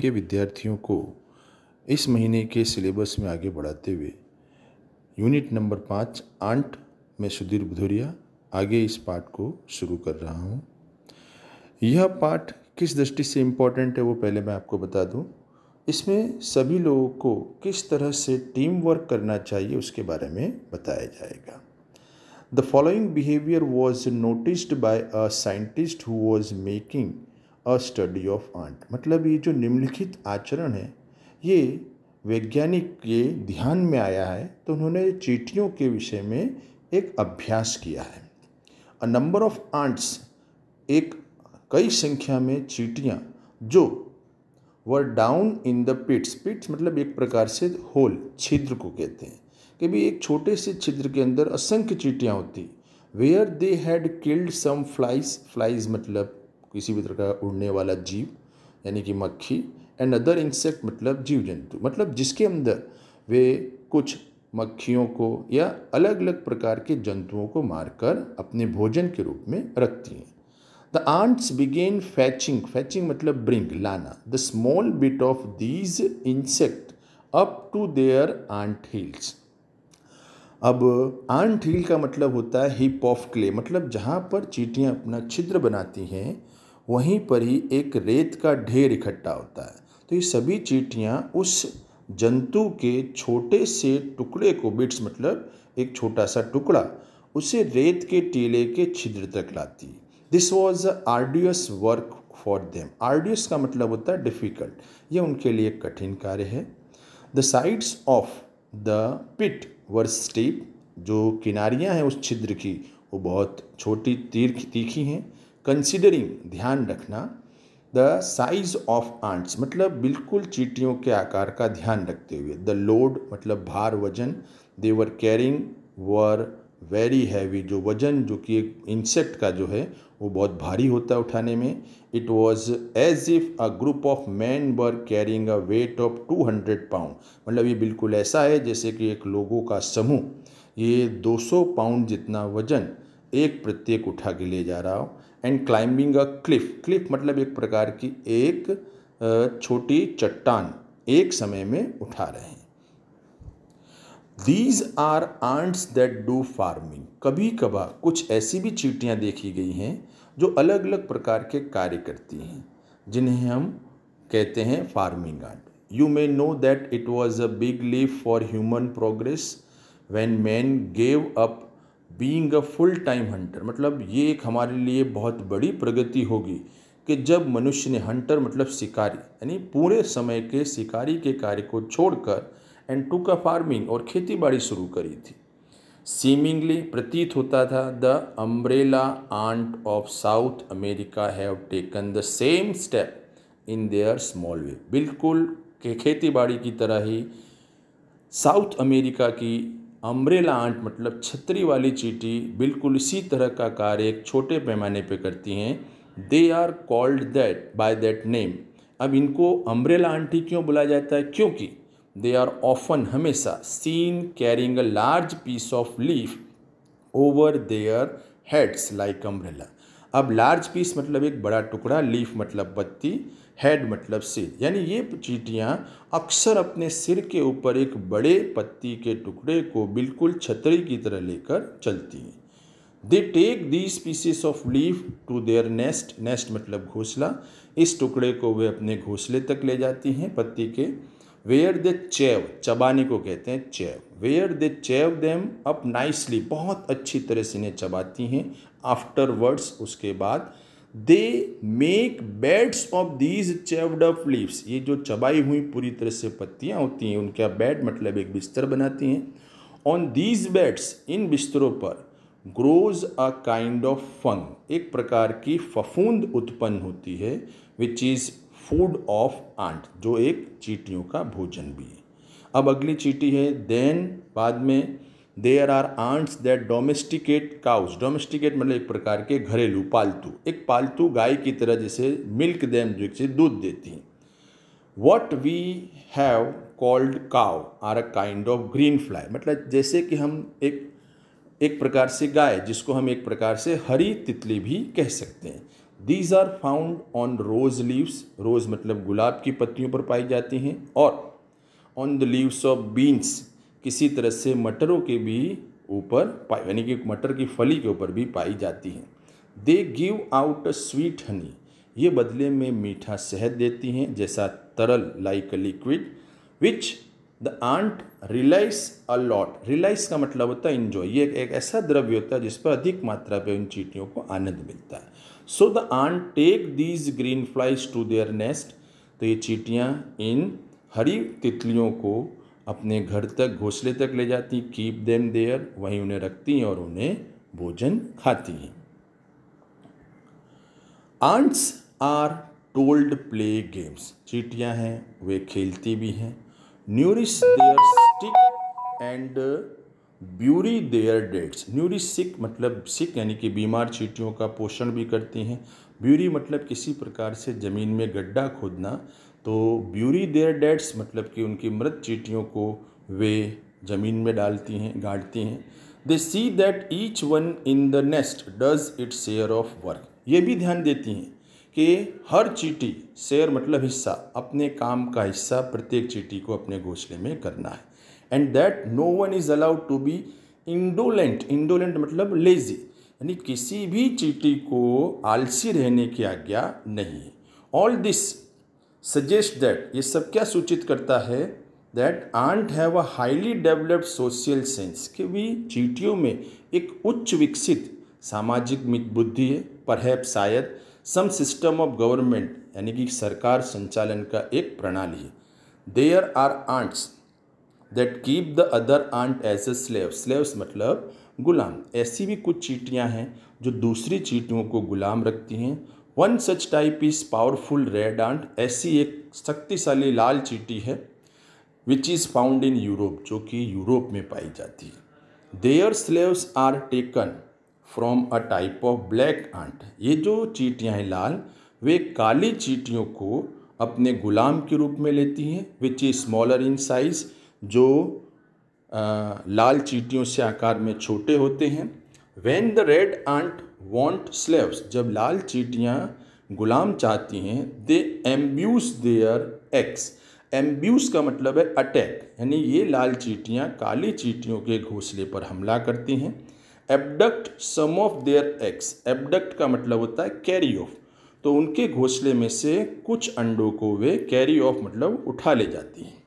के विद्यार्थियों को इस महीने के सिलेबस में आगे बढ़ाते हुए यूनिट नंबर पाँच आंट में सुधीर भदौरिया आगे इस पाठ को शुरू कर रहा हूँ यह पाठ किस दृष्टि से इम्पॉर्टेंट है वो पहले मैं आपको बता दूँ इसमें सभी लोगों को किस तरह से टीम वर्क करना चाहिए उसके बारे में बताया जाएगा the following behaviour was noticed by a scientist who was making a study of ant मतलब ये जो निम्नलिखित आचरण है ये वैज्ञानिक के ध्यान में आया है तो उन्होंने चीटियों के विषय में एक अभ्यास किया है अ नंबर ऑफ आंट्स एक कई संख्या में चीटियाँ जो वर डाउन इन द पिट्स पिट्स मतलब एक प्रकार से होल छिद्र को कहते हैं कि भी एक छोटे से छिद्र के अंदर असंख्य चीटियाँ होती where they had killed some flies flies मतलब किसी भी तरह का उड़ने वाला जीव यानी कि मक्खी एंड अदर इंसेक्ट मतलब जीव जंतु मतलब जिसके अंदर वे कुछ मक्खियों को या अलग अलग प्रकार के जंतुओं को मारकर अपने भोजन के रूप में रखती हैं the ants begin fetching fetching मतलब ब्रिंग लाना the small bit of these insect up to their ant hills अब आंट हिल का मतलब होता है हिप ऑफ क्ले मतलब जहाँ पर चीटियाँ अपना छिद्र बनाती हैं वहीं पर ही एक रेत का ढेर इकट्ठा होता है तो ये सभी चीटियाँ उस जंतु के छोटे से टुकड़े को बिट्स मतलब एक छोटा सा टुकड़ा उसे रेत के टीले के छिद्र तक लाती this was a arduous work for them arduous का मतलब होता है डिफ़िकल्ट यह उनके लिए कठिन कार्य है the sides of the pit were steep जो किनारियाँ हैं उस छिद्र की वो बहुत छोटी तीर तीखी हैं कंसिडरिंग ध्यान रखना द साइज ऑफ आंट्स मतलब बिल्कुल चीटियों के आकार का ध्यान रखते हुए द लोड मतलब भार वजन they were carrying were very heavy जो वजन जो कि एक इंसेक्ट का जो है वो बहुत भारी होता है उठाने में it was as if a group of man were carrying a weight of two hundred pound मतलब ये बिल्कुल ऐसा है जैसे कि एक लोगों का समूह ये दो सौ पाउंड जितना वजन एक प्रत्येक उठा के ले जा रहा हो and climbing a cliff cliff मतलब एक प्रकार की एक छोटी चट्टान एक समय में उठा रहे हैं these are ants that do farming कभी कभार कुछ ऐसी भी चीटियाँ देखी गई हैं जो अलग अलग प्रकार के कार्य करती हैं जिन्हें हम कहते हैं farming ant you may know that it was a big leap for human progress when man gave up being a full time hunter मतलब ये एक हमारे लिए बहुत बड़ी प्रगति होगी कि जब मनुष्य ने हंटर मतलब शिकारी यानी पूरे समय के शिकारी के कार्य को छोड़कर एंड टू का फार्मिंग और खेती बाड़ी शुरू करी थी सीमिंगली प्रतीत होता था the umbrella ant of South America have taken the same step in their small way बिल्कुल के खेती बाड़ी की तरह ही साउथ अमेरिका की अम्ब्रेला आंट मतलब छतरी वाली चीटी बिल्कुल इसी तरह का कार्य एक छोटे पैमाने पे करती हैं they are called that by that name अब इनको अम्ब्रेला आंटी क्यों बुलाया जाता है क्योंकि दे आर ऑफन हमेशा seen carrying a large piece of leaf over their heads like umbrella अब लार्ज पीस मतलब एक बड़ा टुकड़ा लीफ मतलब पत्ती हेड मतलब सिर यानी ये चीटियाँ अक्सर अपने सिर के ऊपर एक बड़े पत्ती के टुकड़े को बिल्कुल छतरी की तरह लेकर चलती हैं they take the pieces of leaf to their nest nest मतलब घोंसला इस टुकड़े को वे अपने घोंसले तक ले जाती हैं पत्ती के वेयर दे चैव चबाने को कहते हैं चैव वेयर दे चैव देम अप नाइसली बहुत अच्छी तरह से इन्हें चबाती हैं आफ्टरवर्ड्स उसके बाद they make beds of these chewed of leaves ये जो चबाई हुई पूरी तरह से पत्तियाँ होती हैं उनका बेड मतलब एक बिस्तर बनाती हैं ऑन दीज बेड्स इन बिस्तरों पर grows a kind of fungus एक प्रकार की फफूंद उत्पन्न होती है which is food of ant जो एक चीटियों का भोजन भी है अब अगली चीटी है देन बाद में there are ants that domesticate cows domesticate मतलब एक प्रकार के घरेलू पालतू एक पालतू गाय की तरह जैसे मिल्क दैम जैसे दूध देती हैं what we have called cow are a kind of green fly मतलब जैसे कि हम एक एक प्रकार से गाय जिसको हम एक प्रकार से हरी तितली भी कह सकते हैं these are found on rose leaves rose मतलब गुलाब की पत्तियों पर पाई जाती हैं और on the leaves of beans किसी तरह से मटरों के भी ऊपर पाई यानी कि मटर की फली के ऊपर भी पाई जाती हैं they give out sweet honey ये बदले में मीठा शहद देती हैं जैसा तरल like a liquid which the ant relishes a lot का मतलब होता है इन्जॉय ये एक ऐसा द्रव्य होता है जिस पर अधिक मात्रा पे उन चीटियों को आनंद मिलता है so the ant take these green flies to their nest तो ये चीटियाँ इन हरी तितलियों को अपने घर तक घोंसले तक ले जाती कीप देम देयर वहीं उन्हें रखती और उन्हें भोजन खाती हैं ants are told play games चीटियाँ हैं वे खेलती भी हैं nourish their sick and bury their dead nourish sick मतलब सिक यानी कि बीमार चीटियों का पोषण भी करती हैं ब्यूरी मतलब किसी प्रकार से ज़मीन में गड्ढा खोदना तो ब्यूरी देयर डेड्स मतलब कि उनकी मृत चीटियों को वे ज़मीन में डालती हैं गाड़ती हैं they see that each one in the nest does its share of work ये भी ध्यान देती हैं कि हर चीटी शेयर मतलब हिस्सा अपने काम का हिस्सा प्रत्येक चीटी को अपने घोंसले में करना है and that no one is allowed to be indolent indolent मतलब लेजी यानी किसी भी चीटी को आलसी रहने की आज्ञा नहीं है ऑल दिस सजेस्ट दैट ये सब क्या सूचित करता है that ant have a highly developed social sense कि भी चीटियों में एक उच्च विकसित सामाजिक बुद्धि है परहैप शायद सम सिस्टम ऑफ गवर्नमेंट यानी कि सरकार संचालन का एक प्रणाली है there are ants that keep the other ant as a slave slaves मतलब गुलाम ऐसी भी कुछ चीटियाँ हैं जो दूसरी चीटियों को गुलाम रखती हैं one such type is powerful red ant ऐसी एक शक्तिशाली लाल चीटी है which is found in Europe जो कि यूरोप में पाई जाती है their slaves are taken from a type of black ant ये जो चीटियाँ हैं लाल वे काली चीटियों को अपने गुलाम के रूप में लेती हैं which is smaller in size जो आ, लाल चीटियों से आकार में छोटे होते हैं when the red ant want slaves जब लाल चीटियाँ गुलाम चाहती हैं दे एम्ब्यूस देयर एक्स एम्ब्यूस का मतलब है अटैक यानी ये लाल चीटियाँ काली चीटियों के घोंसले पर हमला करती हैं abduct some of their eggs abduct का मतलब होता है कैरी ऑफ तो उनके घोंसले में से कुछ अंडों को वे कैरी ऑफ मतलब उठा ले जाती हैं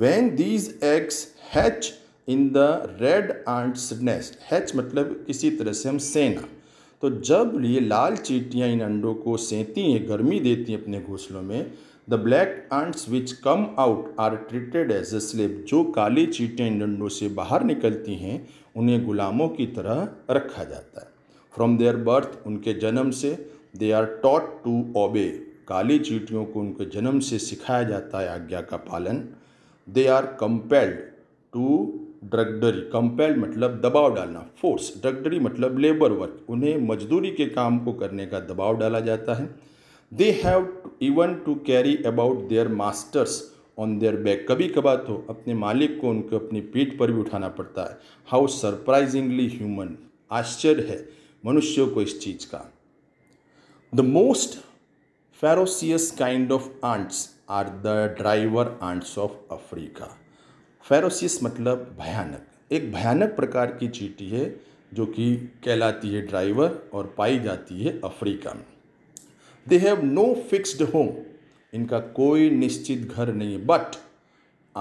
when these eggs hatch in the red ants nest hatch मतलब किसी तरह से हम सेना तो जब ये लाल चीटियाँ इन अंडों को सेंती हैं गर्मी देती हैं अपने घोंसलों में the black ants which come out are treated as a slave जो काली चीटियाँ इन अंडों से बाहर निकलती हैं उन्हें गुलामों की तरह रखा जाता है फ्रॉम देयर बर्थ उनके जन्म से they are taught to obey काली चीटियों को उनके जन्म से सिखाया जाता है आज्ञा का पालन they are compelled to drudgery compel मतलब दबाव डालना फोर्स ड्रगडरी मतलब लेबर वर्क उन्हें मजदूरी के काम को करने का दबाव डाला जाता है they have even to carry about their masters on their back कभी कभार तो अपने मालिक को उनको अपनी पीठ पर भी उठाना पड़ता है हाउ सरप्राइजिंगली ह्यूमन आश्चर्य है मनुष्यों को इस चीज़ का the most ferocious kind of ants are the driver ants of Africa ferocious मतलब भयानक एक भयानक प्रकार की चीटी है जो कि कहलाती है ड्राइवर और पाई जाती है अफ्रीका में they have no fixed home इनका कोई निश्चित घर नहीं है but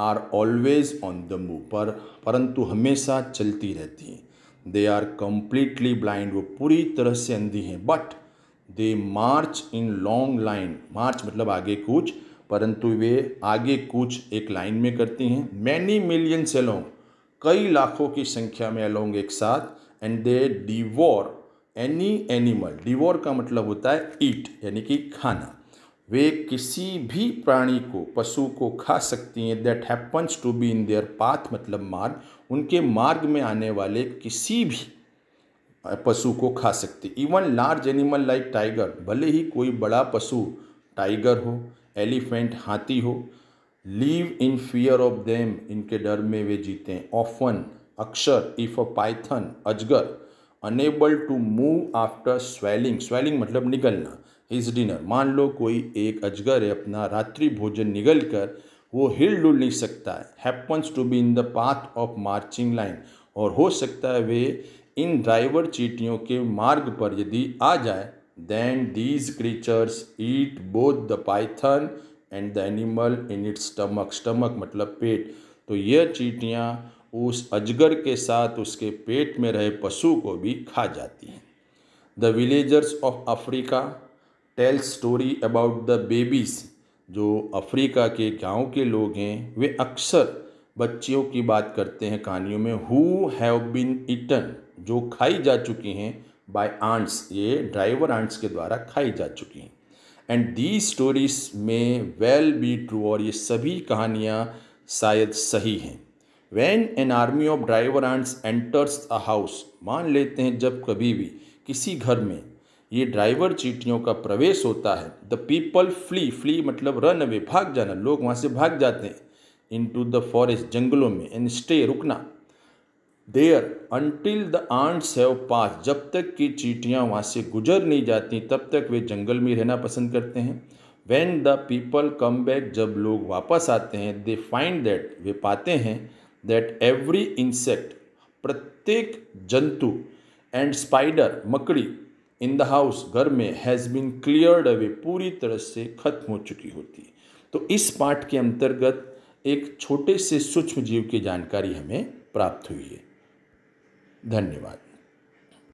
are always on the move पर परंतु हमेशा चलती रहती हैं दे आर कंप्लीटली ब्लाइंड वो पूरी तरह से अंधी हैं but they march in long line march मतलब आगे कुछ परंतु वे आगे कुछ एक लाइन में करती हैं मैनी मिलियन सेलोंग कई लाखों की संख्या में अलोंग एक साथ and they devour any animal devour का मतलब होता है ईट यानी कि खाना वे किसी भी प्राणी को पशु को खा सकती हैं that happens to be in their path मतलब मार्ग उनके मार्ग में आने वाले किसी भी पशु को खा सकती even large animal like tiger भले ही कोई बड़ा पशु टाइगर हो एलिफेंट हाथी हो live in fear of them इनके डर में वे जीते हैं ऑफन अक्षर इफ अ पाइथन अजगर unable to move after swelling swelling मतलब निकलना इस डिनर मान लो कोई एक अजगर है अपना रात्रि भोजन निगल कर वो हिल डुल नहीं सकता है happens to be in the path of marching line और हो सकता है वे इन ड्राइवर चीटियों के मार्ग पर यदि आ जाए Then these creatures eat both the python and the animal in its stomach stomach मतलब पेट तो यह चीटियाँ उस अजगर के साथ उसके पेट में रहे पशु को भी खा जाती हैं the villagers of Africa tell story about the babies जो अफ्रीका के गाँव के लोग हैं वे अक्सर बच्चियों की बात करते हैं कहानियों में हु हैव बिन ईटन जो खाई जा चुकी हैं बाय आंट्स ये ड्राइवर आंट्स के द्वारा खाई जा चुकी हैं and the stories may well be true और ये सभी कहानियाँ शायद सही हैं when an army of driver ants enters a house मान लेते हैं जब कभी भी किसी घर में ये ड्राइवर चीटियों का प्रवेश होता है द पीपल फ्ली फ्ली मतलब रन अवे भाग जाना लोग वहाँ से भाग जाते हैं इन टू द फॉरेस्ट जंगलों में एंड स्टे रुकना there until the ants have pass जब तक कि चीटियाँ वहाँ से गुजर नहीं जाती तब तक वे जंगल में रहना पसंद करते हैं when the people come back जब लोग वापस आते हैं दे फाइंड दैट वे पाते हैं दैट एवरी इंसेक्ट प्रत्येक जंतु एंड स्पाइडर मकड़ी इन द हाउस घर में हैज़ बीन क्लियर्ड अवे पूरी तरह से खत्म हो चुकी होती है तो इस पाठ के अंतर्गत एक छोटे से सूक्ष्म जीव की जानकारी हमें प्राप्त हुई है धन्यवाद